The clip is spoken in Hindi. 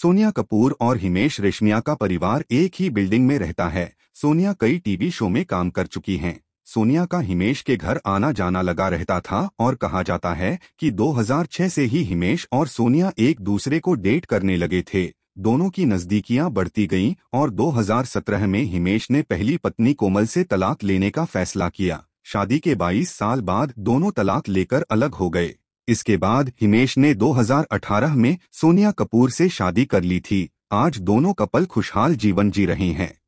सोनिया कपूर और हिमेश रेशमिया का परिवार एक ही बिल्डिंग में रहता है सोनिया कई टीवी शो में काम कर चुकी हैं सोनिया का हिमेश के घर आना जाना लगा रहता था और कहा जाता है कि 2006 से ही हिमेश और सोनिया एक दूसरे को डेट करने लगे थे दोनों की नज़दीकियां बढ़ती गईं और 2017 में हिमेश ने पहली पत्नी कोमल से तलाक लेने का फैसला किया शादी के 22 साल बाद दोनों तलाक लेकर अलग हो गए इसके बाद हिमेश ने 2018 में सोनिया कपूर से शादी कर ली थी आज दोनों कपल खुशहाल जीवन जी रहे हैं